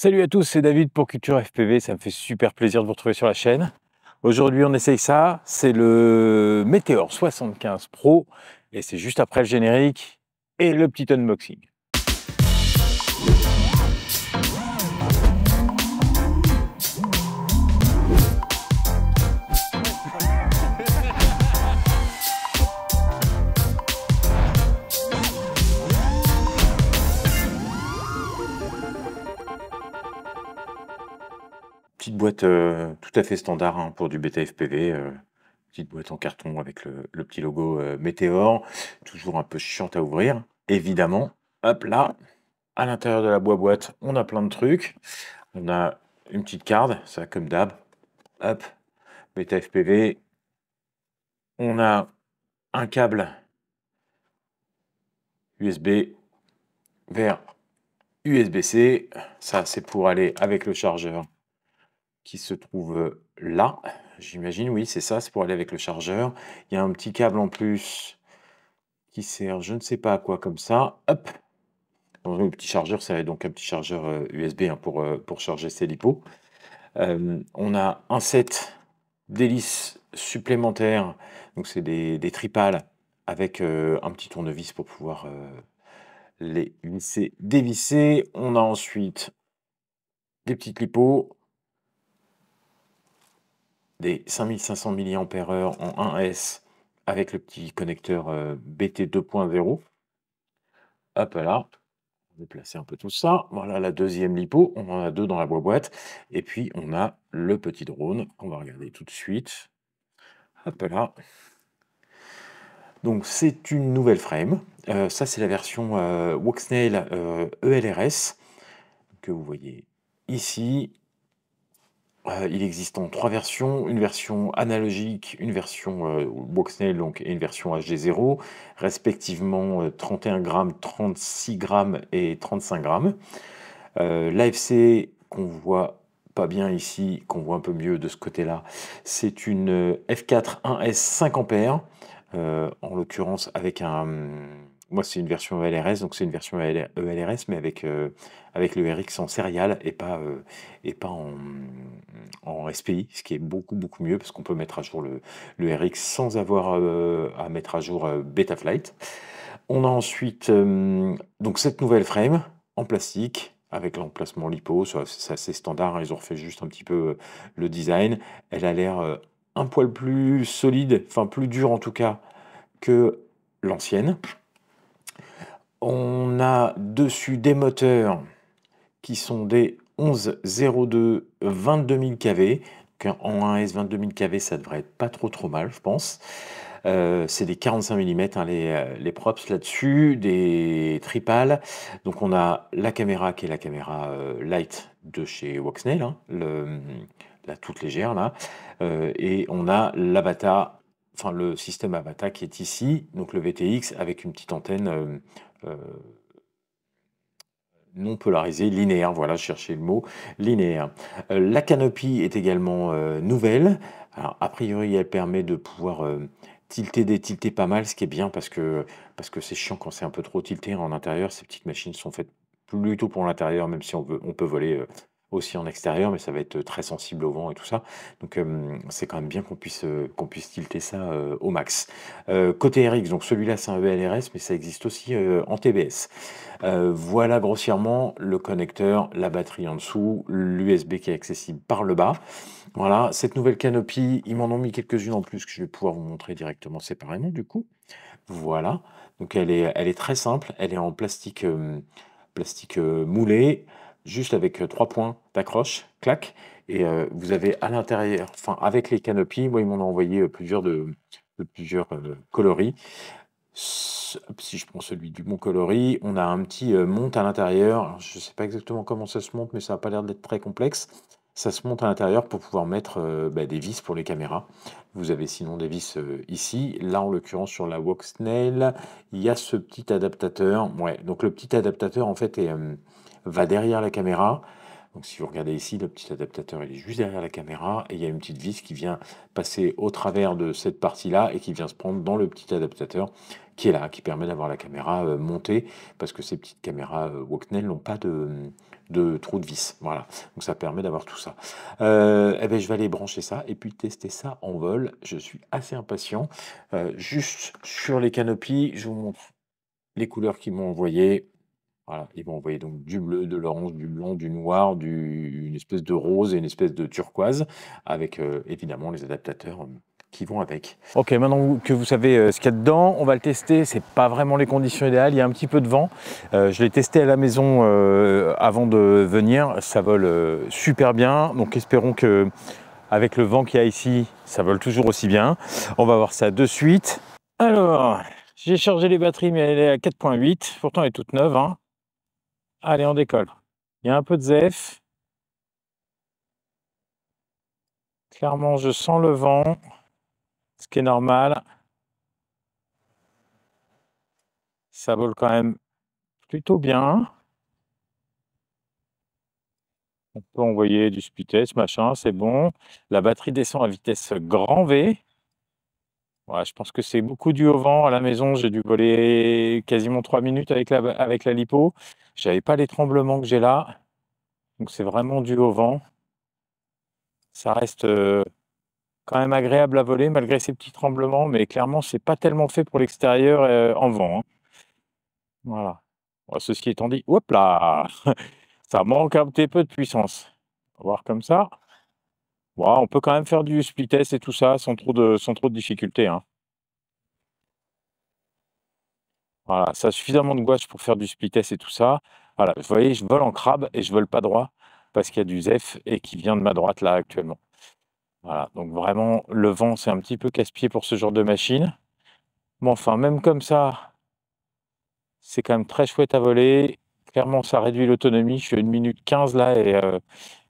Salut à tous, c'est David pour Culture FPV, ça me fait super plaisir de vous retrouver sur la chaîne. Aujourd'hui on essaye ça, c'est le Meteor 75 Pro et c'est juste après le générique et le petit unboxing. Euh, tout à fait standard hein, pour du bêta FPV. Euh, petite boîte en carton avec le, petit logo euh, météore Toujours un peu chiant à ouvrir. Évidemment, hop là, à l'intérieur de la boîte, on a plein de trucs. On a une petite carte, ça comme d'hab. Hop, bêta FPV. On a un câble USB vers USB-C. Ça, c'est pour aller avec le chargeur se trouve là. J'imagine, oui, c'est ça, c'est pour aller avec le chargeur. Il y a un petit câble en plus qui sert, je ne sais pas à quoi, comme ça. Hop Le petit chargeur, ça donc un petit chargeur USB hein, pour, pour charger ses lipos. on a un set d'hélices supplémentaires, donc c'est des, tripales avec un petit tournevis pour pouvoir les visser, dévisser. On a ensuite des petites lipos, des 5500 mAh en 1S avec le petit connecteur euh, BT 2.0. Hop là, déplacer un peu tout ça. Voilà la deuxième lipo, on en a deux dans la boîte. Et puis on a le petit drone on va regarder tout de suite. Hop là. Donc c'est une nouvelle frame. Euh, ça c'est la version euh, Waxnail ELRS euh, e que vous voyez ici. Euh, il existe en trois versions, une version analogique, une version, boxnail euh, donc et une version hg 0 respectivement, 31 euh, grammes, 36 grammes et 35 grammes. l'AFC qu'on voit pas bien ici, qu'on voit un peu mieux de ce côté-là, c'est une, F4 1S 5 a en l'occurrence avec un, moi, c'est une version ELRS, donc c'est une version ELRS, e mais avec, euh, avec le RX en serial et pas, euh, et pas en, SPI, ce qui est beaucoup, beaucoup mieux, parce qu'on peut mettre à jour le, RX sans avoir euh, à mettre à jour Betaflight. On a ensuite donc cette nouvelle frame en plastique, avec l'emplacement lipo, c'est assez standard, hein, ils ont refait juste un petit peu le design. Elle a l'air un poil plus solide, enfin plus dure en tout cas, que l'ancienne. On a dessus des moteurs qui sont des 1102 22000 kV. En 1S 22000 kV, ça devrait être pas trop trop mal, je pense. Euh, c'est des 45 mm hein, les, euh, les, props là-dessus, des tripales. Donc on a la caméra qui est la caméra euh, light de chez Waxnail, hein, la toute légère là. et on a l'Avata, enfin le système avatar qui est ici, donc le VTX avec une petite antenne euh, non polarisé, linéaire, voilà, chercher le mot, linéaire. Euh, la canopie est également euh, nouvelle. Alors, a priori, elle permet de pouvoir tilter tilter, détilter pas mal, ce qui est bien parce que parce que c'est chiant quand c'est un peu trop tilté en intérieur. Ces petites machines sont faites plutôt pour l'intérieur, même si on peut voler aussi en extérieur, mais ça va être très sensible au vent et tout ça. Donc euh, c'est quand même bien qu'on puisse, euh, qu'on puisse tilter ça euh, au max. côté RX, donc celui-là c'est un ELRS, mais ça existe aussi en TBS. voilà grossièrement le connecteur, la batterie en dessous, l'USB qui est accessible par le bas. Voilà, cette nouvelle canopie, ils m'en ont mis quelques-unes en plus que je vais pouvoir vous montrer directement séparément du coup. Voilà, donc elle est, elle est très simple, elle est en plastique, plastique moulé juste avec euh, trois points d'accroche, clac, et euh, vous avez à l'intérieur, enfin avec les canopies, moi ils m'ont envoyé euh, plusieurs de, plusieurs coloris. Si je prends celui du bon coloris, on a un petit monte à l'intérieur. je ne sais pas exactement comment ça se monte, mais ça n'a pas l'air d'être très complexe. Ça se monte à l'intérieur pour pouvoir mettre bah, des vis pour les caméras. Vous avez sinon des vis ici. Là, en l'occurrence, sur la Snail, il y a ce petit adaptateur. Ouais, donc le petit adaptateur, en fait, est va derrière la caméra. Donc si vous regardez ici, le petit adaptateur il est juste derrière la caméra et il y a une petite vis qui vient passer au travers de cette partie-là et qui vient se prendre dans le petit adaptateur qui est là, qui permet d'avoir la caméra euh, montée parce que ces petites caméras euh, Walknell n'ont pas de, de trou de vis. Voilà, donc ça permet d'avoir tout ça. Euh, eh ben, je vais aller brancher ça et puis tester ça en vol. Je suis assez impatient. juste sur les canopies, je vous montre les couleurs qui m'ont envoyées. Voilà, ils vont envoyer donc du bleu, de l'orange, du blanc, du noir, une espèce de rose et une espèce de turquoise, avec euh, évidemment les adaptateurs euh, qui vont avec. Ok, maintenant que vous savez euh, ce qu'il y a dedans, on va le tester. C'est pas vraiment les conditions idéales, il y a un petit peu de vent. je l'ai testé à la maison avant de venir, ça vole super bien. Donc espérons que avec le vent qu'il y a ici, ça vole toujours aussi bien. On va voir ça de suite. Alors, j'ai chargé les batteries, mais elle est à 4.8, pourtant elle est toute neuve. Hein. Allez, on décolle. Il y a un peu de zèf, Clairement, je sens le vent, ce qui est normal. Ça vole quand même plutôt bien. On peut envoyer du speed machin, c'est bon. La batterie descend à vitesse grand V je pense que c'est beaucoup dû au vent. À la maison, j'ai dû voler quasiment 3 minutes avec la, avec la lipo. J'avais pas les tremblements que j'ai là. Donc c'est vraiment dû au vent. Ça reste euh, quand même agréable à voler malgré ces petits tremblements, mais clairement, ce n'est pas tellement fait pour l'extérieur euh, en vent. Hein. Voilà. ceci étant dit, hop là, ça manque un petit peu de puissance. On va voir comme ça on peut quand même faire du split test et tout ça sans trop de, sans trop de difficultés. Hein. Voilà, ça a suffisamment de gouache pour faire du split test et tout ça. Voilà, vous voyez, je vole en crabe et je vole pas droit parce qu'il y a du ZEF et qui vient de ma droite là actuellement. Voilà, donc vraiment, le vent, c'est un petit peu casse-pied pour ce genre de machine. Mais enfin, même comme ça, c'est quand même très chouette à voler. Clairement, ça réduit l'autonomie. Je suis à 1 minute 15 là et euh,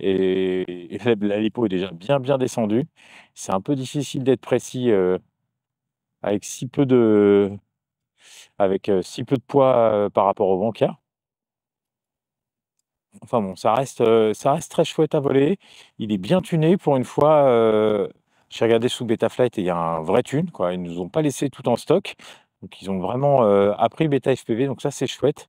et, la, lipo est déjà bien bien descendue. C'est un peu difficile d'être précis euh, avec si peu de avec euh, si peu de poids euh, par rapport au bancaire. Enfin bon, ça reste, ça reste très chouette à voler. Il est bien tuné pour une fois. J'ai regardé sous Betaflight et il y a un vrai tune. Quoi. Ils nous ont pas laissé tout en stock. Donc ils ont vraiment appris Betafpv FPV. Donc ça, c'est chouette.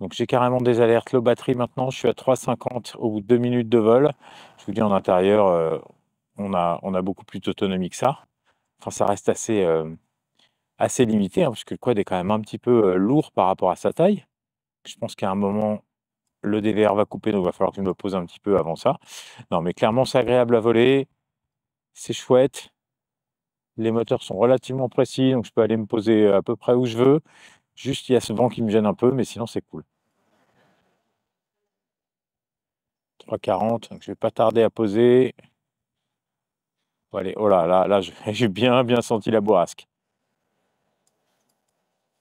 Donc j'ai carrément des alertes low batterie maintenant. Je suis à 3,50 au bout de 2 minutes de vol. Je vous dis, en intérieur, euh, on, a, beaucoup plus d'autonomie que ça. Enfin, ça reste assez, euh, assez limité, puisque hein, parce que le quad est quand même un petit peu euh, lourd par rapport à sa taille. Je pense qu'à un moment, le DVR va couper, donc il va falloir que je me pose un petit peu avant ça. Non, mais clairement, c'est agréable à voler. C'est chouette. Les moteurs sont relativement précis, donc je peux aller me poser à peu près où je veux. Juste, il y a ce vent qui me gêne un peu, mais sinon, c'est cool. 3,40, donc je vais pas tarder à poser. Allez, oh là, là, là, j'ai bien, bien senti la bourrasque.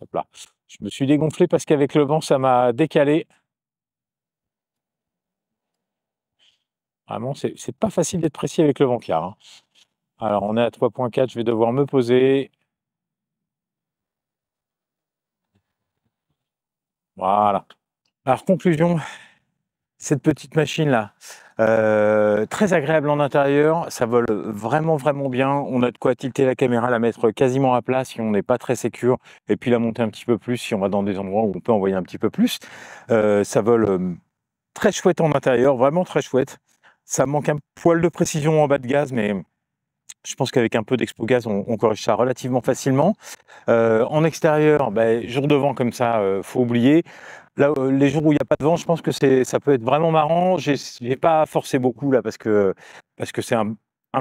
Hop là. Je me suis dégonflé parce qu'avec le vent, ça m'a décalé. Vraiment, c'est pas facile d'être précis avec le vent car. Hein. Alors, on est à 3.4, je vais devoir me poser. Voilà. Alors, conclusion, cette petite machine-là, euh, très agréable en intérieur, ça vole vraiment vraiment bien, on a de quoi tilter la caméra, la mettre quasiment à plat si on n'est pas très sécure, et puis la monter un petit peu plus si on va dans des endroits où on peut envoyer un petit peu plus. Euh, ça vole euh, très chouette en intérieur, vraiment très chouette. Ça manque un poil de précision en bas de gaz, mais je pense qu'avec un peu d'expo gaz, on, corrige ça relativement facilement. Euh, en extérieur, ben, jour de vent comme ça, euh, faut oublier. Là, euh, les jours où il n'y a pas de vent, je pense que ça peut être vraiment marrant. Je n'ai pas forcé beaucoup là parce que parce que c'est un,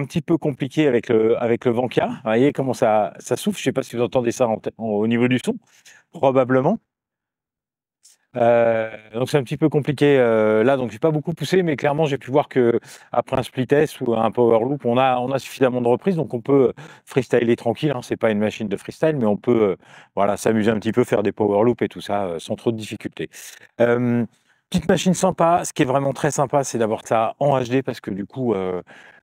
petit peu compliqué avec le avec le vent qu'il y a. Vous voyez comment ça ça souffle. Je sais pas si vous entendez ça au niveau du son, probablement. Euh, donc c'est un petit peu compliqué euh, là, donc j'ai pas beaucoup poussé, mais clairement j'ai pu voir que après un split test ou un power loop, on a on a suffisamment de reprises, donc on peut euh, freestyler tranquille. Hein, c'est pas une machine de freestyle, mais on peut voilà s'amuser un petit peu, faire des power loops et tout ça sans trop de difficultés. petite machine sympa. Ce qui est vraiment très sympa, c'est d'avoir ça en HD parce que du coup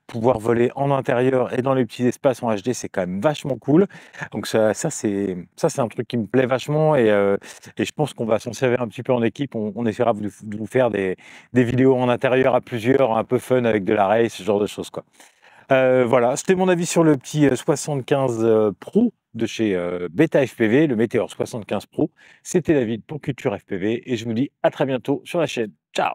pouvoir voler en intérieur et dans les petits espaces en HD, c'est quand même vachement cool. Donc ça, c'est ça c'est un truc qui me plaît vachement euh, et, je pense qu'on va s'en servir un petit peu en équipe. On, essaiera de, vous faire des, des, vidéos en intérieur à plusieurs, un peu fun avec de la race, ce genre de choses quoi. Euh, voilà, c'était mon avis sur le petit 75 euh, Pro de chez Beta FPV, le Meteor 75 Pro. C'était David pour Culture FPV et je vous dis à très bientôt sur la chaîne. Ciao